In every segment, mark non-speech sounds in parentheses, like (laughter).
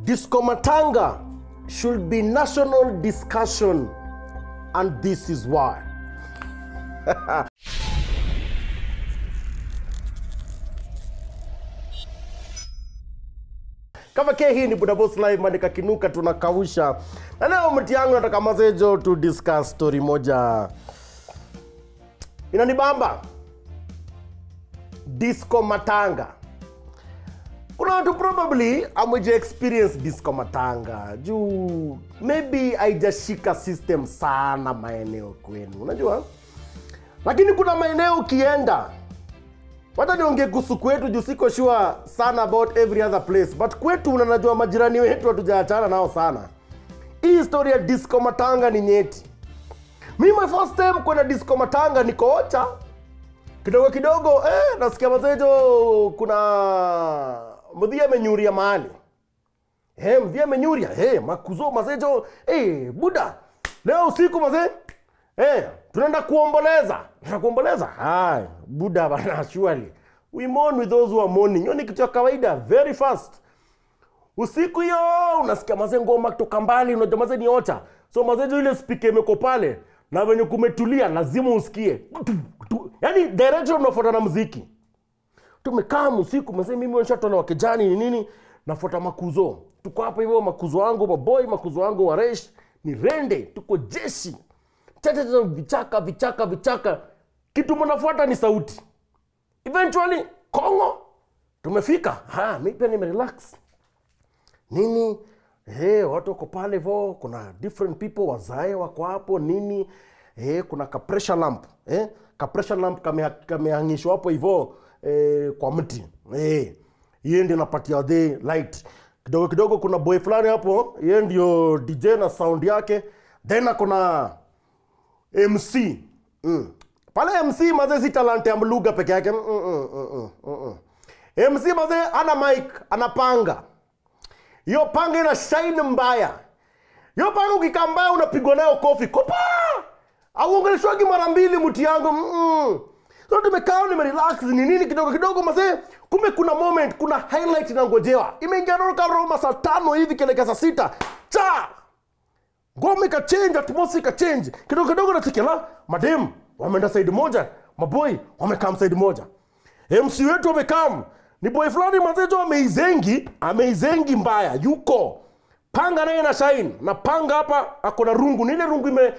Discomatanga should be national discussion, and this is why. (laughs) kama ke hii ni budabos live maandika kinuka tunakausha na leo mti yangu nataka mazejo to discuss story moja inanibamba disco matanga not probably amweja experience bis kwa matanga juu maybe aijashika system sana maeneo kwenu unajua lakini kuna maeneo ukienda wata nionge kusu kwetu juu siko sure sana about every other place but kwetu unanajua majirani wetu hatujaachana nao sana hii histori ya disco matanga ni nyeti mi my first time kwenda disco matanga nikoocha kidogo kidogo eh, nasikia mazejo kuna mdhia amenyuria mahali he mdhia amenyuria hey, makuzo mazejo jo hey, eh, buda leo usiku mazee hey, tunaenda kuomboleza kuomboleza Hai, buda bana (laughs) surely we mourn with those who are mourning yoni kitu ya kawaida very fast usiku hiyo unasikia mazee ngoma kutoka mbali unajua mazee ni ota so mazejo ile spika imeko pale na venye kumetulia lazima usikie yaani direction unafuata na mziki tumekaa msiku mzee, mimi nishatolewa wa kijani ni nini, nafuata makuzo, tuko hapa hivyo, makuzo wangu baboi, makuzo wangu waresh ni rende, tuko jeshi tete vichaka vichaka vichaka, kitu mnafuata ni sauti. Eventually Kongo tumefika, ha, mimi pia nimerelax nini Hey, eh, watu wako pale vo, kuna different people wazae wako hapo nini. Hey, eh, kuna kapresha lamp eh, kapresha pressure lamp kamehangishwa hapo hivo eh, kwa mti eh, hiyo ndio napatia the light kidogo kidogo. Kuna boy fulani hapo, yeye ndio DJ na sound yake, then kuna MC mm. Pale MC mazee si talante ya mluga peke yake mm -mm, mm -mm, mm -mm. MC mazee ana mic, anapanga hiyo panga ina shine mbaya. Hiyo panga ukikaa mbaya unapigwa nayo kofi kopa, auongeleshwagi mara mbili mti yangu mm -mm na tumekaa nimerelax ni nini kidogo kidogo mazee kumbe kuna moment kuna highlight inangojewa imeingia kama saa tano hivi kielekea saa sita cha ngoma ikachange atmosi ikachenji kidogo kidogo nachekela madem wameenda saidi moja maboi wamekam saidi moja mc wetu wamekam ni boy fulani mazeto ameizengi ameizengi mbaya yuko panga naye na shine na panga hapa akona rungu nile rungu ime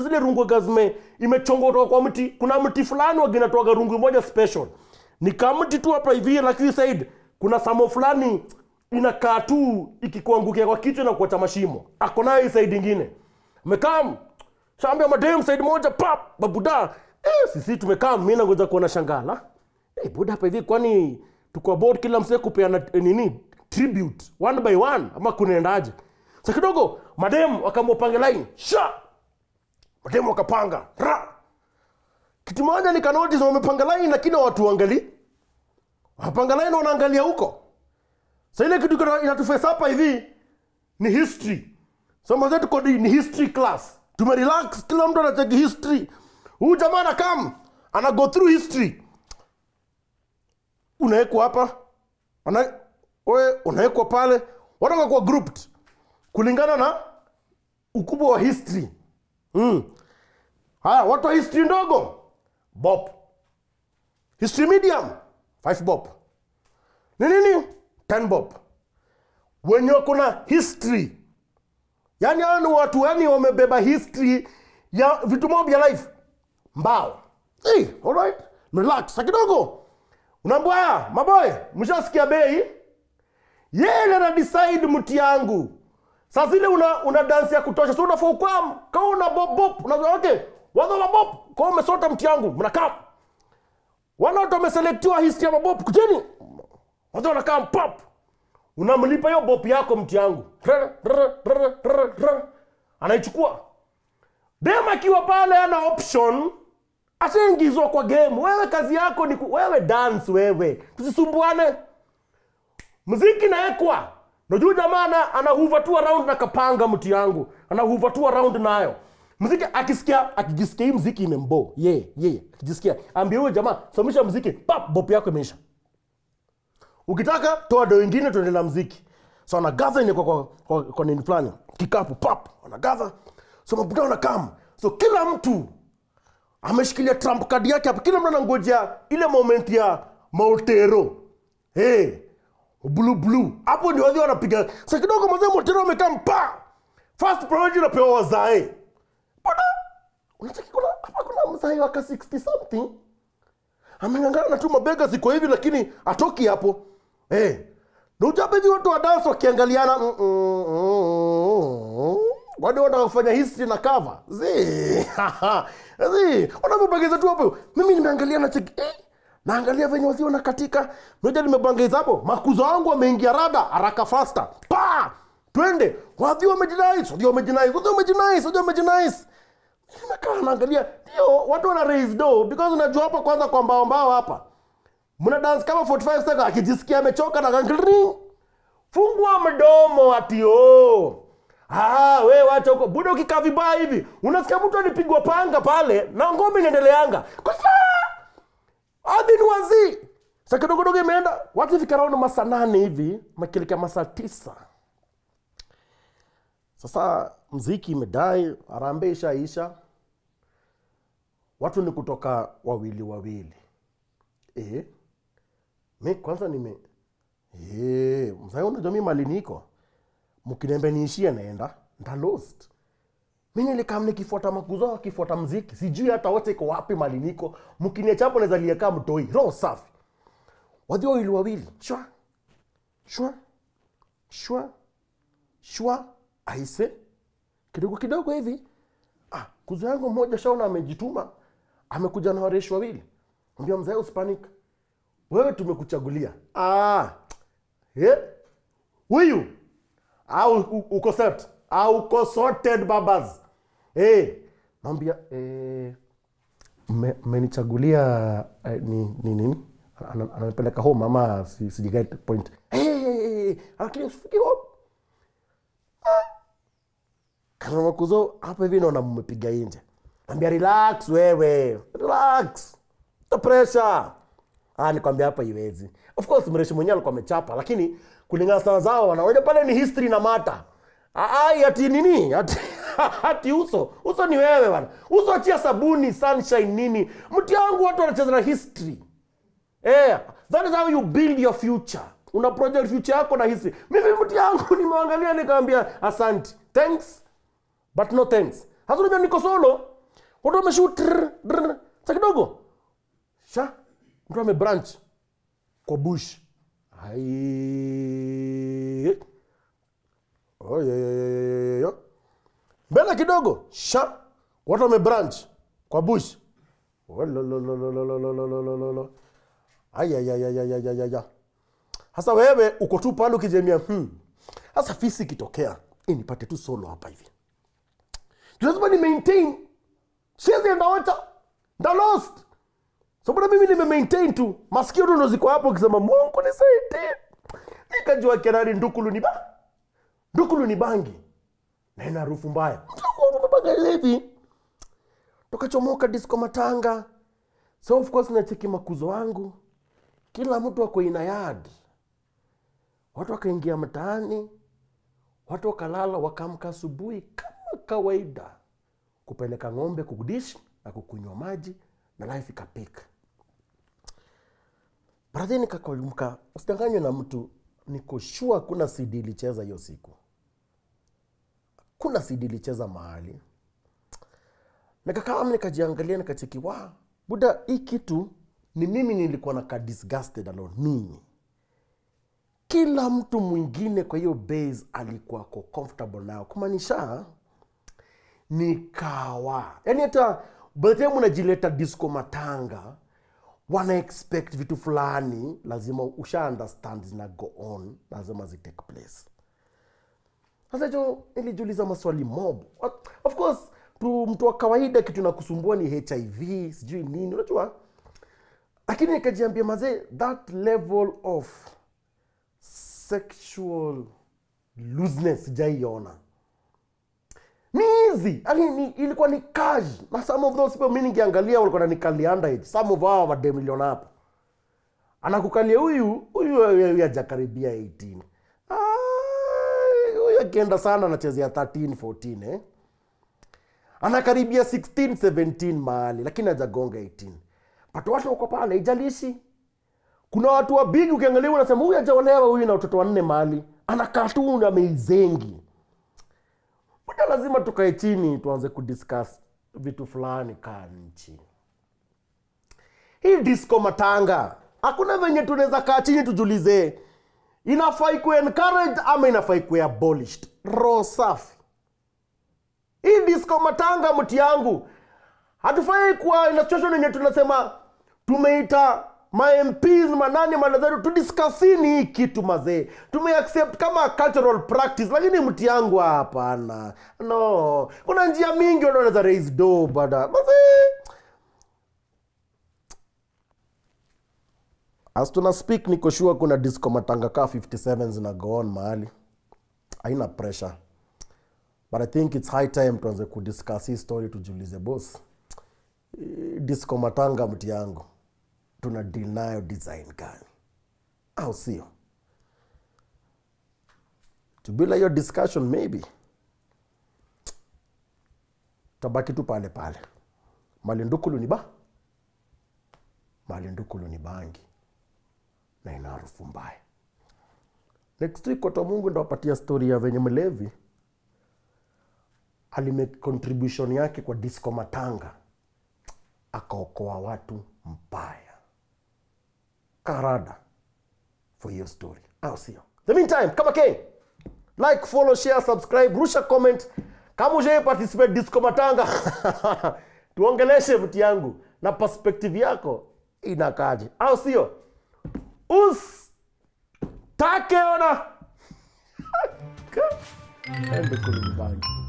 zile rungu gazime imechongotoka kwa mti kuna mti fulani waginatoaga rungu moja special ni kamti tu hapa hivi lakini said kuna samo fulani inakaa tu ikikuangukia kwa kichwa na kuacha mashimo akona hii said nyingine mekam shambia madem said moja pap babuda eh, sisi tumekaa mi nangoja kuona shangala eh, buda hapa hivi kwani tuko board kila msee kupeana eh, nini tribute one by one ama kunaendaje sa kidogo madem wakamopanga line sha madem wakapanga ra kitu moja nikanotis wamepanga line lakini watu wangali wapanga line wanaangalia huko sa ile kitu inatufesa hapa hivi ni history somo zetu kodi ni history class tume relax kila mtu anacheki history huu jamaa anakam ana go through history unawekwa hapa wewe unawekwa pale, watu wakakuwa grouped kulingana na ukubwa wa history mm. Haya, watu wa history ndogo bop, history medium 5 bop, ni nini 10 bop, wenye wako na history yani hao ni watu yani wamebeba history ya vitu mob vya life mbao. Hey, alright, relax kidogo, unaambia maboy, mshasikia bei yele na decide mti yangu saa zile una, una dansi ya kutosha so unafaa ukwam kama una bobop unasema wake wadha la bop kwa umesota mti yangu wana watu wameselektiwa history ya mabop kujeni wadha wanakaa pop unamlipa hiyo bop yako mti yangu anaichukua dem akiwa pale ana option ashaingizwa kwa game wewe kazi yako ni ku, wewe dance wewe tusisumbuane mziki naekwa najuu jamaa anahuva tu around na kapanga mti yangu anahuva tu around nayo mziki akisikia akijisikia hii mziki imembo ye ye akijisikia ambia huyo jamaa somisha mziki pap bop yako imeisha ukitaka toa do wengine tuende na mziki so anagaza ile kwa, kwa, kwa, kwa nini fulani kikapu pap anagaza so mabuda wanakam so kila mtu ameshikilia trump kadi yake hapa kila mtu anangojea ile moment ya mautero hey, blue blue hapo ndio wadhi wanapiga Sasa kidogo mzee motero amekaa mpa first priority unapewa wazae Bado unataka kuna hapa kuna mzae wa 60 something ameng'ang'ana na tu mabega ziko hivi lakini atoki hapo eh hey. ndio ujapeji watu wa dance wakiangaliana mm -mm, mm wale wanataka history na cover zi (laughs) zi wanapobegeza tu hapo mimi nimeangalia na cheki eh naangalia venye waziona katika mmoja limebangaiza hapo makuzo wangu wameingia rada haraka fasta pa twende wadhi wamejinais wadhi wamejinais wadhi wamejinais wadhi wamejinais nimekaa naangalia ndio watu wana raise do because unajua hapa kwanza kwa mbao mbao hapa mna dance kama 45 seconds akijisikia amechoka na gangling fungua mdomo ati oh Ah, we wacha huko. budo ukikaa hivi, unasikia mtu anipigwa panga pale na ngome inaendeleanga. Kwa hadi ni sa kidogodogo imeenda watu hivi masaa nane hivi makilika masaa tisa sasa mziki imedai arambe ishaisha watu ni kutoka wawili wawili e, mi kwanza nime e, eh, mzaunajomi mali niko mkiniambia niishie naenda nda lost mini nilikaa nikifuata makuzo akifuata mziki sijui hata wote iko wapi maliniko niko mkiniachapo naweza liekaa mtoi roho safi wadhi wawili wawili shwa shwa shwa shwa aise kidogo kidogo hivi ah, kuzo yangu mmoja shaona amejituma amekuja na wareshi wawili ambia mzae uspanik wewe tumekuchagulia ah, yeah. huyu au ah, uko set au ah, uko sorted babas hey, naambia eh, eh mmenichagulia eh, ni nini ni, ni? ananipeleka home ama si, sijigai point eh, eh, lakini usifiki home ah. kanamakuzo kuzo hapa hivi naona mmepiga inje ambia relax wewe relax the pressure ah nikwambia hapa iwezi of course mreshi mwenyewe alikuwa amechapa lakini kulingana sana zao wanaoja pale ni history na mata ah ati nini ati (laughs) hati uso uso ni wewe bana uso achia sabuni sunshine nini mti wangu watu wanacheza na history eh that is how you build your future una project future yako na history mimi mti yangu (laughs) nimeangalia nikamwambia asante thanks but no thanks hazuri unajua niko solo watu wameshoot sasa kidogo sha mtu branch kwa bush Ai. Oh, yeah, yeah, yeah, yeah mbele kidogo sha watu wamebranch kwa bush hasa wewe uko tu pale ukijemia hmm. fisi ikitokea nipate tu solo hapa hivi, lazima ni maintain, enda nda lost mimi nime maintain tu, masikio tu hapo, ukisema Mungu nisaidie, nikajua kerari ndukulu ni ba ndukulu ni bangi na ina harufu mbaya hivi tukachomoka disco matanga so of course nacheki makuzo wangu kila mtu ako ina yard watu wakaingia mtaani watu wakalala wakamka asubuhi kama kawaida kupeleka ng'ombe kudish na kukunywa maji na life ikapika baradhi nikakolmka usidanganywe na mtu niko shua kuna cd ilicheza hiyo siku kuna sidi ilicheza mahali nikakaa nikajiangalia nikacheki wa buda hii kitu ni mimi nilikuwa naka disgusted alone nini kila mtu mwingine kwa hiyo base alikuwa ko comfortable nayo kumaanisha nikawa yani hata btm unajileta disco matanga wana expect vitu fulani lazima usha understand zina go on lazima zi take place sasa hicho nilijiuliza maswali mob. Of course tu mtu wa kawaida kitu nakusumbua ni HIV sijui nini, unajua. Lakini nikajiambia mazee, that level of sexual looseness sijaiona ni hizi yaani ni, ilikuwa ni cash na some of those people mimi ningeangalia walikuwa nanikali underage some of hao madem anakukalia huyu huyu hajakaribia 18 akienda sana anachezea 13 14 eh? anakaribia 16 17 mahali lakini ajagonga 8 but watu wako pale ijalishi kuna watu wabigi ukiangalia unasema huyu ajaolewa huyu na watoto wanne mahali anakaa tu na meizengi muda lazima tukae chini tuanze kudiscuss vitu fulani kaa nchi hii disco matanga hakuna venye tunaweza kaa chini tujulize inafai ikuwe encouraged ama inafai ikuwe abolished roho safi hii disco matanga mti yangu hatufai kuwa ina situation yenye tunasema tumeita mamps manani manazeru tudiskasini hii kitu mazee tumeaccept kama cultural practice lakini mti yangu hapana no kuna njia mingi wanaweza raise do bada mazee as tuna speak niko sure kuna disco matanga ka 57 zinagoon mahali haina pressure but i think its high time tuanze kudiscuss hii story tujulize bos disco matanga mti yangu tuna deal design gani au sio to be like your discussion maybe tabaki tu pale pale malindukulu ni ba malindukulu ni bangi na ina harufu mbaya next week watu wa mungu ndo wapatia stori ya venye mlevi alimake contribution yake kwa disco matanga akaokoa watu mbaya karada for hiyo story au sio the meantime kama ken like follow share subscribe rusha comment kama ujai participate disco matanga (laughs) tuongeleshe mti yangu na perspective yako inakaje au sio Us! Danke, oder? Danke. Ende Kollege Bein.